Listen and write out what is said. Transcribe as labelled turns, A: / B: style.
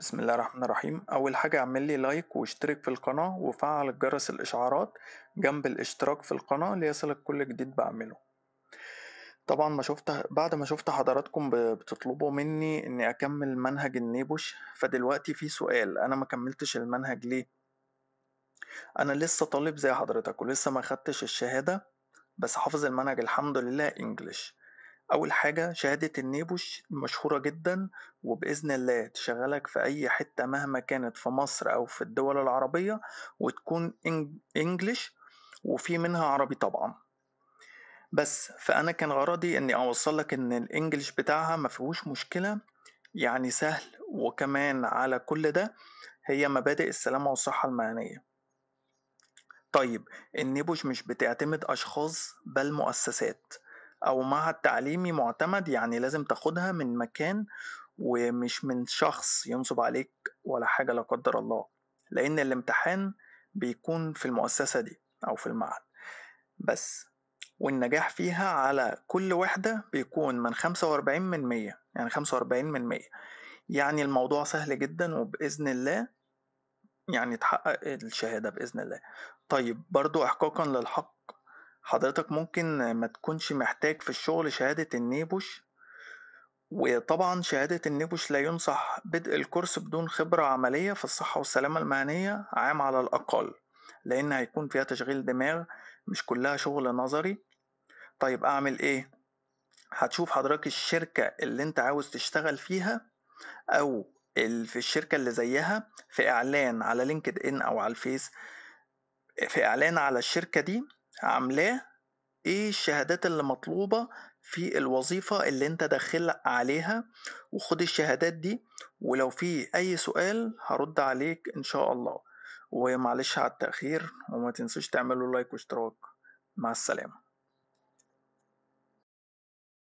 A: بسم الله الرحمن الرحيم اول حاجه اعمل لي لايك واشترك في القناه وفعل جرس الاشعارات جنب الاشتراك في القناه ليصلك كل جديد بعمله طبعا ما شفت بعد ما شفت حضراتكم بتطلبوا مني اني اكمل منهج النيبوش فدلوقتي في سؤال انا ما كملتش المنهج ليه انا لسه طالب زي حضرتك ولسه ما خدتش الشهاده بس حافظ المنهج الحمد لله انجلش أول حاجة شهادة النيبوش مشهورة جدا وبإذن الله تشغلك في أي حتة مهما كانت في مصر أو في الدول العربية وتكون إنجليش وفي منها عربي طبعا بس فأنا كان غرضي إني أوصل لك إن الإنجليش بتاعها مفيهوش مشكلة يعني سهل وكمان على كل ده هي مبادئ السلامة والصحة المهنية طيب النيبوش مش بتعتمد أشخاص بل مؤسسات او معهد تعليمي معتمد يعني لازم تاخدها من مكان ومش من شخص ينصب عليك ولا حاجه لا قدر الله لان الامتحان بيكون في المؤسسه دي او في المعهد بس والنجاح فيها على كل وحدة بيكون من 45 من 100 يعني 45 من 100 يعني الموضوع سهل جدا وبإذن الله يعني تحقق الشهادة بإذن الله طيب برضو إحقاقا للحق حضرتك ممكن ما تكونش محتاج في الشغل شهادة النيبوش وطبعا شهادة النيبوش لا ينصح بدء الكورس بدون خبرة عملية في الصحة والسلامة المهنية عام على الأقل لأن هيكون فيها تشغيل دماغ مش كلها شغل نظري طيب أعمل إيه؟ هتشوف حضرتك الشركة اللي أنت عاوز تشتغل فيها أو في الشركة اللي زيها في إعلان على لينكد إن أو على الفيس في إعلان على الشركة دي عاملاه ايه الشهادات اللي مطلوبة في الوظيفة اللي انت داخل عليها وخد الشهادات دي ولو في اي سؤال هرد عليك ان شاء الله ومعلش على التأخير وما تنسوش تعملوا لايك واشتراك مع السلامة